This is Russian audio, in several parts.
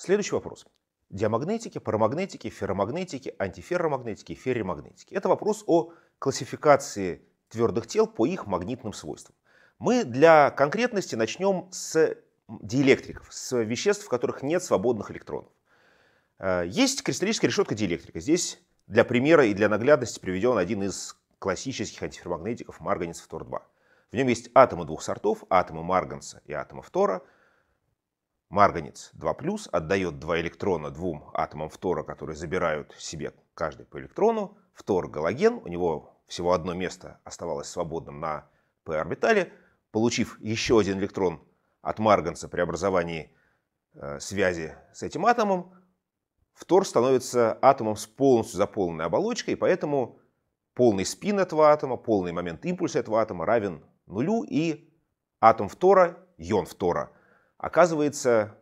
Следующий вопрос. Диамагнетики, парамагнетики, ферромагнетики, антиферромагнетики, ферримагнетики. Это вопрос о классификации твердых тел по их магнитным свойствам. Мы для конкретности начнем с диэлектриков, с веществ, в которых нет свободных электронов. Э, есть кристаллическая решетка диэлектрика. Здесь для примера и для наглядности приведен один из классических антиферромагнетиков марганец фтор-2. В нем есть атомы двух сортов, атомы марганца и атомы фтора – Марганец 2+, отдает два электрона двум атомам фтора, которые забирают себе каждый по электрону. Фтор галоген, у него всего одно место оставалось свободным на p-орбитале. Получив еще один электрон от марганца при образовании э, связи с этим атомом, фтор становится атомом с полностью заполненной оболочкой, и поэтому полный спин этого атома, полный момент импульса этого атома равен нулю, и атом фтора, ион фтора – оказывается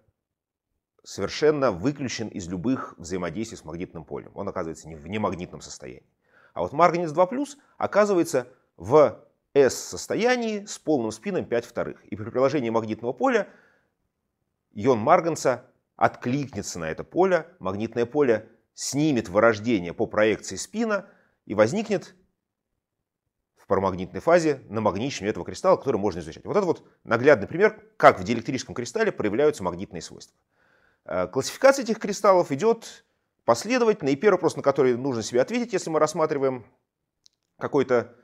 совершенно выключен из любых взаимодействий с магнитным полем. Он оказывается не в немагнитном состоянии. А вот марганец 2+, оказывается в S-состоянии с полным спином 5 вторых. И при приложении магнитного поля ион марганца откликнется на это поле, магнитное поле снимет вырождение по проекции спина и возникнет в парамагнитной фазе на этого кристалла, который можно изучать. Вот это вот наглядный пример, как в диэлектрическом кристалле проявляются магнитные свойства. Э, классификация этих кристаллов идет последовательно, и первый вопрос, на который нужно себе ответить, если мы рассматриваем какой-то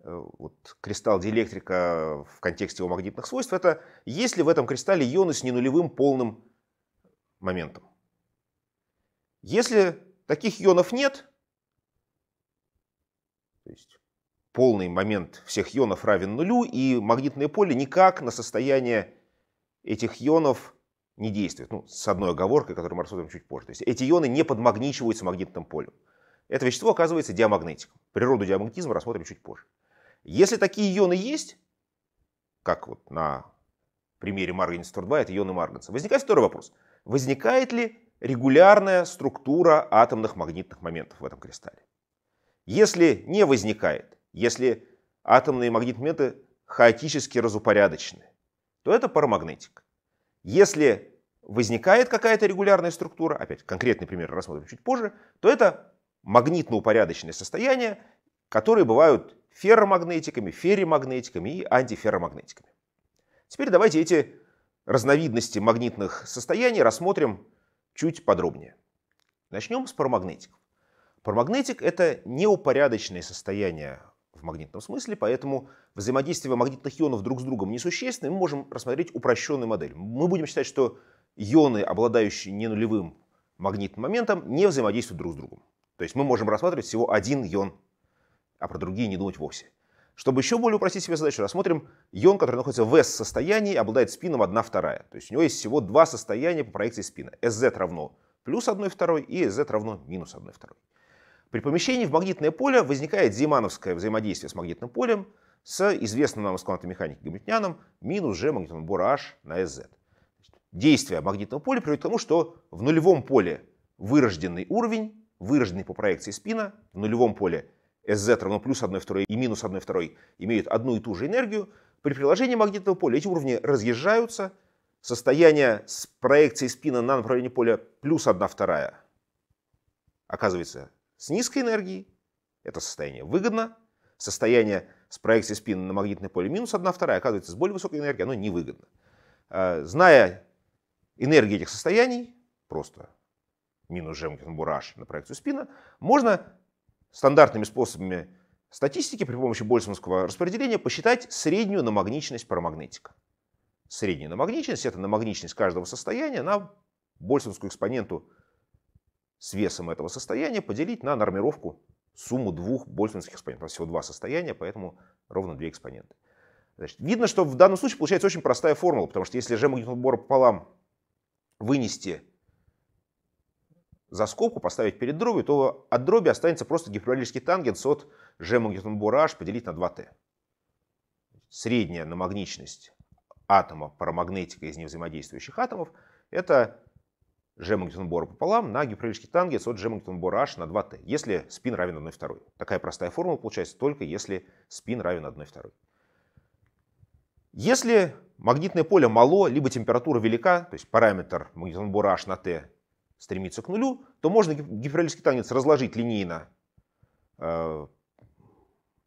э, вот, кристалл диэлектрика в контексте его магнитных свойств, это есть ли в этом кристалле ионы с ненулевым полным моментом. Если таких ионов нет, то есть полный момент всех ионов равен нулю, и магнитное поле никак на состояние этих ионов не действует. Ну, с одной оговоркой, которую мы рассмотрим чуть позже. То есть эти ионы не подмагничиваются магнитным полем. Это вещество оказывается диамагнетиком. Природу диамагнетизма рассмотрим чуть позже. Если такие ионы есть, как вот на примере марганец-2, это ионы марганца, возникает второй вопрос. Возникает ли регулярная структура атомных магнитных моментов в этом кристалле? Если не возникает, если атомные магнитметы хаотически разупорядочены, то это парамагнетик. Если возникает какая-то регулярная структура, опять конкретный пример рассмотрим чуть позже, то это магнитно-упорядоченные состояния, которые бывают ферромагнетиками, ферримагнетиками и антиферромагнетиками. Теперь давайте эти разновидности магнитных состояний рассмотрим чуть подробнее. Начнем с парамагнетиков. Парамагнетик – это неупорядоченное состояние в магнитном смысле, поэтому взаимодействие магнитных ионов друг с другом несущественно, мы можем рассмотреть упрощенную модель. Мы будем считать, что ионы, обладающие не нулевым магнитным моментом, не взаимодействуют друг с другом. То есть мы можем рассматривать всего один ион, а про другие не думать вовсе. Чтобы еще более упростить себе задачу, рассмотрим ион, который находится в S-состоянии обладает спином 1, 2. То есть у него есть всего два состояния по проекции спина. SZ равно плюс 1, 2 и SZ равно минус 1, 2. При помещении в магнитное поле возникает зимановское взаимодействие с магнитным полем с известным нам из квантовой механики гамильтоняном минус g магнитного набора H на SZ. Действие магнитного поля приводит к тому, что в нулевом поле вырожденный уровень, вырожденный по проекции спина, в нулевом поле SZ равно плюс 1 второй и минус 1 второй имеют одну и ту же энергию, при приложении магнитного поля эти уровни разъезжаются, состояние с проекцией спина на направлении поля плюс 1 вторая оказывается с низкой энергией это состояние выгодно, состояние с проекцией спины на магнитное поле минус 1 вторая, оказывается, с более высокой энергией оно невыгодно. А, зная энергию этих состояний, просто минус Жемкин-Бураш на проекцию спина, можно стандартными способами статистики при помощи Больцманского распределения посчитать среднюю намагничность парамагнетика. Средняя намагниченность это намагниченность каждого состояния на Больцманскую экспоненту с весом этого состояния поделить на нормировку сумму двух больтонских экспонентов. Всего два состояния, поэтому ровно две экспоненты. Значит, видно, что в данном случае получается очень простая формула, потому что если же магнитного бора пополам вынести за скобку, поставить перед дробью, то от дроби останется просто гиперболический тангенс от g магнитного бора h поделить на 2t. Средняя намагничность атома парамагнетика из невзаимодействующих атомов – это g магнитонбора пополам на гиперболический тангенс от g магнитонбора h на 2t, если спин равен 1 второй. Такая простая формула получается только если спин равен 1 второй. Если магнитное поле мало, либо температура велика, то есть параметр магнитонбора h на t стремится к нулю, то можно гиперболический тангенс разложить линейно э,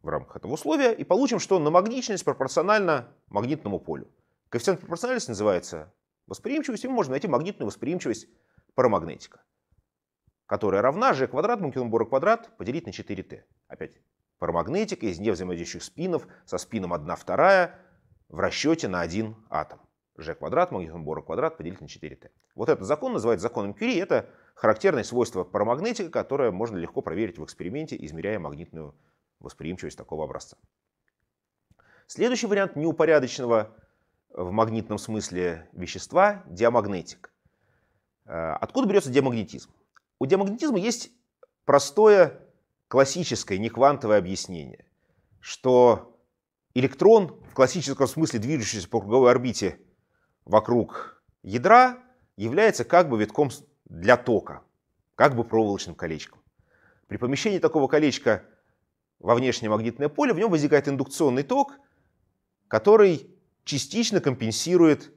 в рамках этого условия и получим, что намагниченность пропорциональна магнитному полю. Коэффициент пропорциональности называется восприимчивость, и можно найти магнитную восприимчивость парамагнетика, которая равна g квадрат Мункенбора квадрат поделить на 4t. Опять парамагнетика из невзаимодействующих спинов со спином 1 вторая в расчете на один атом. g квадрат Мункенбора квадрат поделить на 4t. Вот этот закон называется законом Кюри. Это характерное свойство парамагнетика, которое можно легко проверить в эксперименте, измеряя магнитную восприимчивость такого образца. Следующий вариант неупорядоченного в магнитном смысле вещества – диамагнетик. Э, откуда берется демагнетизм? У демагнетизма есть простое классическое не квантовое объяснение, что электрон в классическом смысле движущийся по круговой орбите вокруг ядра является как бы витком для тока, как бы проволочным колечком. При помещении такого колечка во внешнее магнитное поле в нем возникает индукционный ток, который частично компенсирует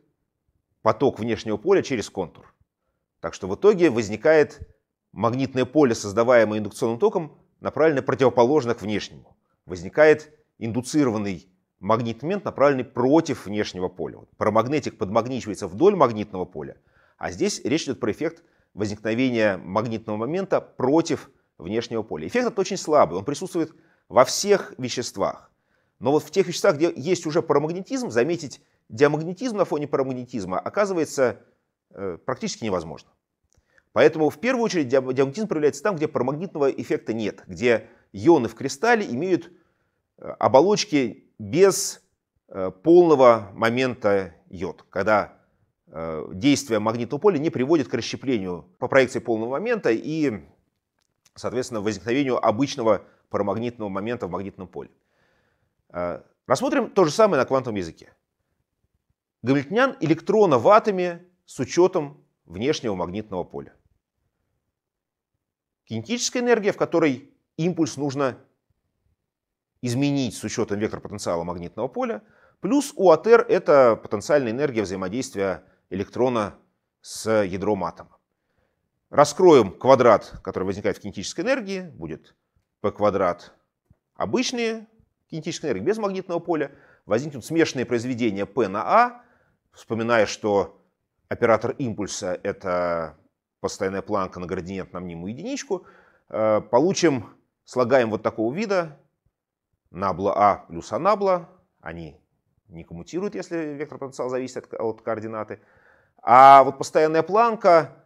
поток внешнего поля через контур. Так что в итоге возникает магнитное поле, создаваемое индукционным током, направленное противоположно к внешнему. Возникает индуцированный магнитный момент, направленный против внешнего поля. Вот парамагнетик подмагничивается вдоль магнитного поля, а здесь речь идет про эффект возникновения магнитного момента против внешнего поля. Эффект этот очень слабый, он присутствует во всех веществах. Но вот в тех веществах, где есть уже парамагнетизм, заметить диамагнетизм на фоне парамагнетизма оказывается э, практически невозможно. Поэтому в первую очередь диамагнетизм проявляется там, где парамагнитного эффекта нет, где ионы в кристалле имеют э, оболочки без э, полного момента йод, когда э, действие магнитного поля не приводит к расщеплению по проекции полного момента и, соответственно, возникновению обычного парамагнитного момента в магнитном поле. Рассмотрим то же самое на квантовом языке. Гамильтонян электрона в атоме с учетом внешнего магнитного поля кинетическая энергия, в которой импульс нужно изменить с учетом вектора потенциала магнитного поля, плюс УАТР – это потенциальная энергия взаимодействия электрона с ядром атома. Раскроем квадрат, который возникает в кинетической энергии, будет P квадрат обычные кинетической энергии без магнитного поля, возникнут смешанные произведения P на A, вспоминая, что оператор импульса – это постоянная планка на градиент на мнимую единичку, э, получим, слагаем вот такого вида, набла А плюс анабла, они не коммутируют, если вектор потенциал зависит от, координаты. А вот постоянная планка,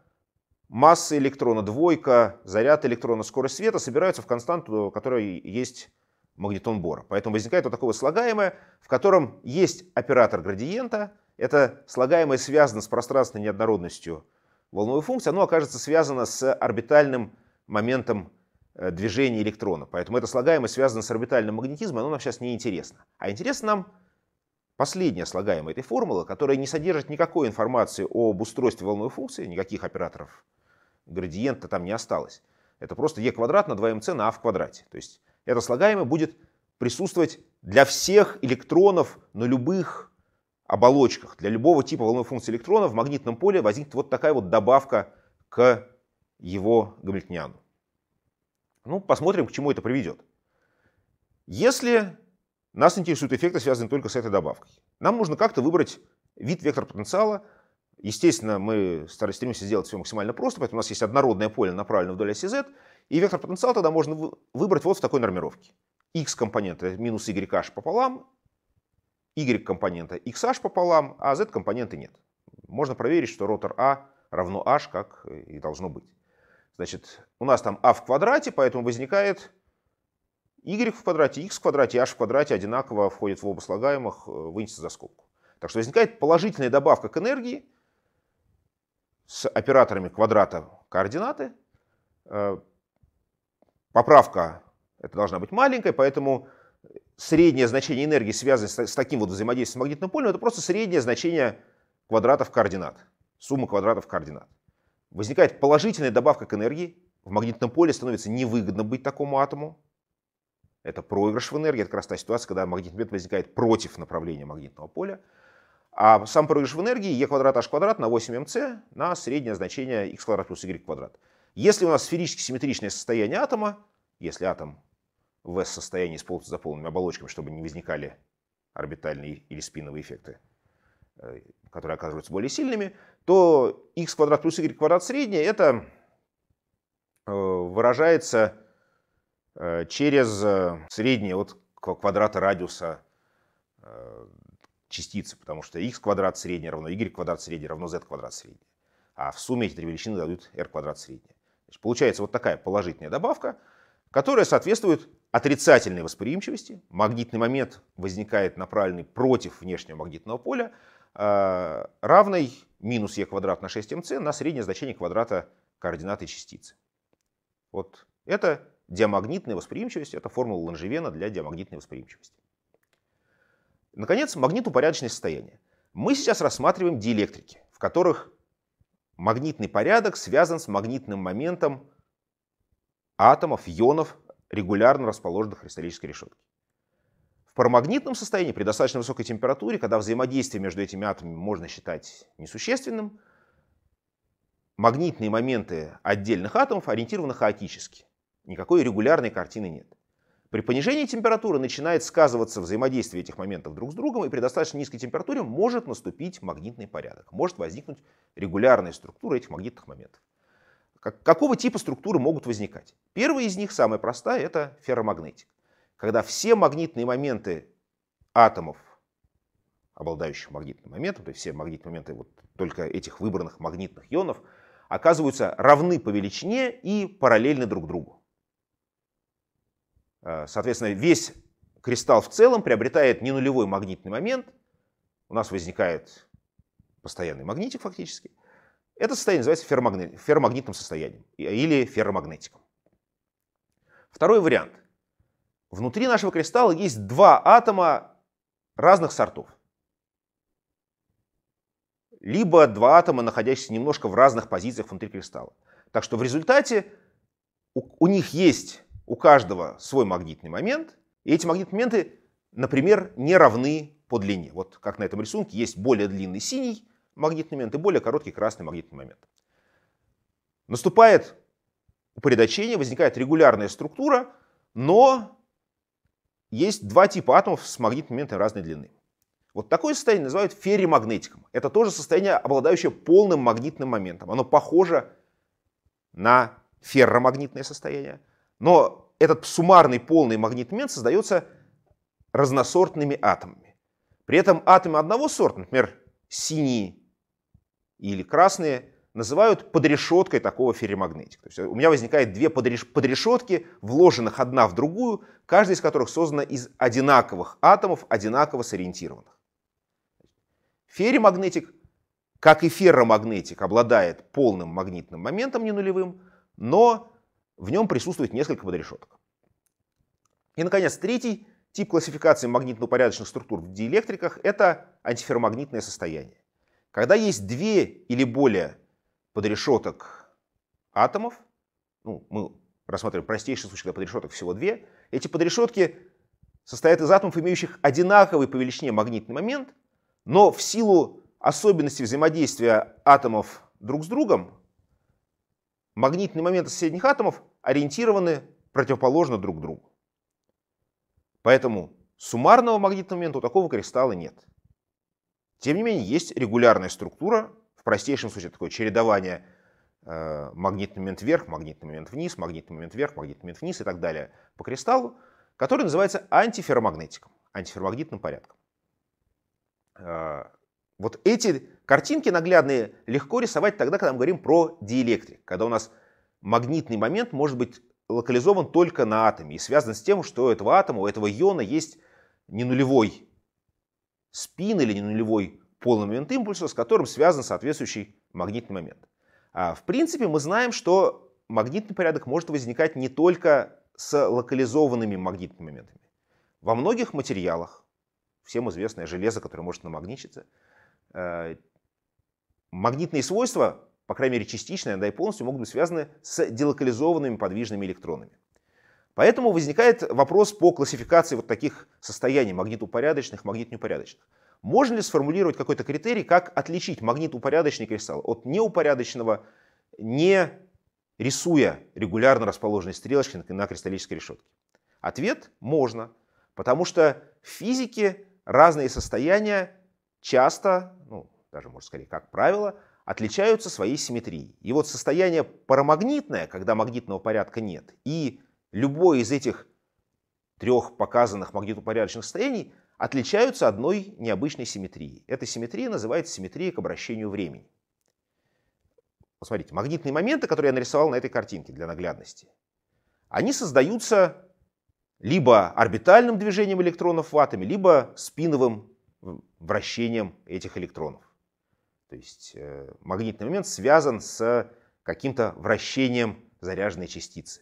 масса электрона, двойка, заряд электрона, скорость света собираются в константу, э, которая есть магнитон Бора. Поэтому возникает вот такое слагаемое, в котором есть оператор градиента. Это слагаемое связано с пространственной неоднородностью волновую функцию, оно окажется связано с орбитальным моментом э, движения электрона. Поэтому эта слагаемость связана с орбитальным магнетизмом, оно нам сейчас не интересно. А интересно нам последняя слагаемая этой формулы, которая не содержит никакой информации об устройстве волновой функции, никаких операторов градиента там не осталось. Это просто e квадрат на 2mc на a а в квадрате. То есть эта слагаемая будет присутствовать для всех электронов на любых оболочках. Для любого типа волновой функции электрона в магнитном поле возникнет вот такая вот добавка к его гамильтониану. Ну, посмотрим, к чему это приведет. Если нас интересуют эффекты, связанные только с этой добавкой, нам нужно как-то выбрать вид вектора потенциала. Естественно, мы стремимся сделать все максимально просто, поэтому у нас есть однородное поле, направленное вдоль оси z, и вектор потенциал тогда можно выбрать вот в такой нормировке. x компонента минус y пополам, Y-компонента XH пополам, а z компоненты нет. Можно проверить, что ротор А равно H, как и должно быть. Значит, у нас там А в квадрате, поэтому возникает Y в квадрате, X в квадрате, H в квадрате одинаково входит в оба слагаемых, э, вынесется за скобку. Так что возникает положительная добавка к энергии с операторами квадрата координаты. Э, поправка это должна быть маленькая, поэтому среднее значение энергии, связанное с таким вот взаимодействием с магнитным полем, это просто среднее значение квадратов координат, сумма квадратов координат. Возникает положительная добавка к энергии, в магнитном поле становится невыгодно быть такому атому, это проигрыш в энергии, это как раз та ситуация, когда магнитный момент возникает против направления магнитного поля. А сам проигрыш в энергии e квадрат h квадрат на 8mc на среднее значение x квадрат плюс y квадрат. Если у нас сферически симметричное состояние атома, если атом в состоянии с полностью оболочками, чтобы не возникали орбитальные или спиновые эффекты, э, которые оказываются более сильными, то x квадрат плюс y квадрат среднее это э, выражается э, через среднее от квадрата радиуса частицы, потому что x квадрат среднее равно y квадрат среднее равно z квадрат среднее, А в сумме эти три величины дают r квадрат среднее. получается вот такая положительная добавка, которая соответствует отрицательной восприимчивости. Магнитный момент возникает направленный против внешнего магнитного поля, а, равный минус e квадрат на 6mc на среднее значение квадрата координаты частицы. Вот это диамагнитная восприимчивость, это формула Ланжевена для диамагнитной восприимчивости. Наконец, магнитопорядочное состояние. Мы сейчас рассматриваем диэлектрики, в которых магнитный порядок связан с магнитным моментом атомов, ионов регулярно расположена кристаллической решетки. В парамагнитном состоянии при достаточно высокой температуре, когда взаимодействие между этими атомами можно считать несущественным, магнитные моменты отдельных атомов ориентированы хаотически. Никакой регулярной картины нет. При понижении температуры начинает сказываться взаимодействие этих моментов друг с другом, и при достаточно низкой температуре может наступить магнитный порядок, может возникнуть регулярная структура этих магнитных моментов. Как, какого типа структуры могут возникать? Первая из них, самая простая, это ферромагнетик. Когда все магнитные моменты атомов, обладающих магнитным моментом, то есть все магнитные моменты вот только этих выбранных магнитных ионов, оказываются равны по величине и параллельны друг другу. Э, соответственно, весь кристалл в целом приобретает не нулевой магнитный момент, у нас возникает постоянный магнитик фактически, это состояние называется ферромагни... ферромагнитным состоянием или ферромагнетиком. Второй вариант. Внутри нашего кристалла есть два атома разных сортов. Либо два атома, находящиеся немножко в разных позициях внутри кристалла. Так что в результате у, у них есть у каждого свой магнитный момент, и эти магнитные моменты, например, не равны по длине. Вот как на этом рисунке есть более длинный синий, магнитный момент и более короткий красный магнитный момент. Наступает упорядочение, возникает регулярная структура, но есть два типа атомов с магнитными моментами разной длины. Вот такое состояние называют ферримагнетиком. Это тоже состояние, обладающее полным магнитным моментом. Оно похоже на ферромагнитное состояние. Но этот суммарный полный магнитный момент создается разносортными атомами. При этом атомы одного сорта, например, синий или красные называют подрешеткой такого ферримагнетика. То есть у меня возникает две подреш... подрешетки, вложенных одна в другую, каждая из которых создана из одинаковых атомов, одинаково сориентированных. Ферримагнетик, как и ферромагнетик, обладает полным магнитным моментом ненулевым, но в нем присутствует несколько подрешеток. И, наконец, третий тип классификации магнитно-порядочных структур в диэлектриках – это антиферромагнитное состояние. Когда есть две или более подрешеток атомов, ну, мы рассматриваем простейший случай, когда подрешеток всего две, эти подрешетки состоят из атомов, имеющих одинаковый по величине магнитный момент, но в силу особенностей взаимодействия атомов друг с другом, магнитные моменты соседних атомов ориентированы противоположно друг другу. Поэтому суммарного магнитного момента у такого кристалла нет. Тем не менее, есть регулярная структура, в простейшем случае такое чередование э, магнитный момент вверх, магнитный момент вниз, магнитный момент вверх, магнитный момент вниз и так далее по кристаллу, который называется антиферромагнетиком, антиферромагнитным порядком. Э, вот эти картинки наглядные легко рисовать тогда, когда мы говорим про диэлектрик, когда у нас магнитный момент может быть локализован только на атоме и связан с тем, что у этого атома, у этого иона есть не нулевой спин или нулевой полный момент импульса, с которым связан соответствующий магнитный момент. А в принципе, мы знаем, что магнитный порядок может возникать не только с локализованными магнитными моментами. Во многих материалах, всем известное железо, которое может намагничиться, э, магнитные свойства, по крайней мере частично, да и полностью, могут быть связаны с делокализованными подвижными электронами. Поэтому возникает вопрос по классификации вот таких состояний магнитоупорядочных, магнитнеупорядочных. Можно ли сформулировать какой-то критерий, как отличить магнитоупорядочный кристалл от неупорядоченного, не рисуя регулярно расположенные стрелочки на кристаллической решетке? Ответ – можно, потому что в физике разные состояния часто, ну, даже, можно сказать, как правило, отличаются своей симметрией. И вот состояние парамагнитное, когда магнитного порядка нет, и Любое из этих трех показанных магнитопорядочных состояний отличаются одной необычной симметрией. Эта симметрия называется симметрией к обращению времени. Посмотрите, магнитные моменты, которые я нарисовал на этой картинке для наглядности, они создаются либо орбитальным движением электронов в атоме, либо спиновым вращением этих электронов. То есть э, магнитный момент связан с каким-то вращением заряженной частицы.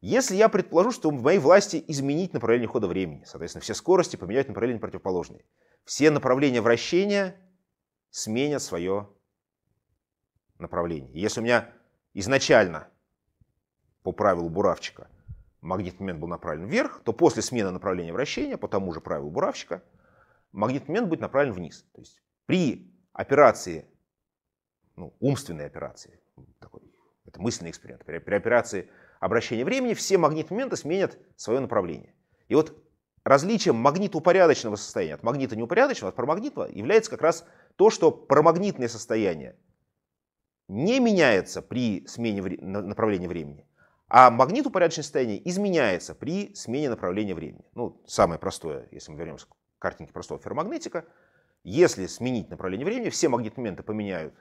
Если я предположу, что в моей власти изменить направление хода времени, соответственно, все скорости поменять направление противоположные, все направления вращения сменят свое направление. Если у меня изначально по правилу буравчика магнитный момент был направлен вверх, то после смены направления вращения по тому же правилу буравчика магнитный момент будет направлен вниз. То есть при операции, ну, умственной операции, такой, это мысленный эксперимент, при, при операции обращения времени, все магнитные моменты сменят свое направление. И вот различием магнитоупорядочного состояния от магнита неупорядочного, от промагнитного, является как раз то, что промагнитное состояние не меняется при смене направления времени, а магнитоупорядочное состояние изменяется при смене направления времени. Ну, самое простое, если мы вернемся к картинке простого ферромагнетика, если сменить направление времени, все магнитные моменты поменяют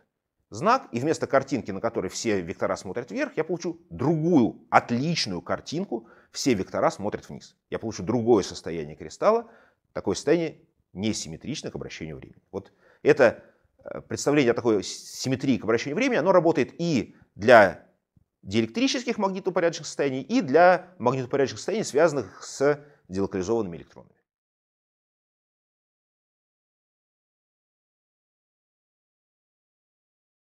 знак, и вместо картинки, на которой все вектора смотрят вверх, я получу другую отличную картинку, все вектора смотрят вниз. Я получу другое состояние кристалла, такое состояние несимметричное к обращению времени. Вот это э, представление о такой симметрии к обращению времени, оно работает и для диэлектрических магнитопорядочных состояний, и для магнитопорядочных состояний, связанных с делокализованными электронами.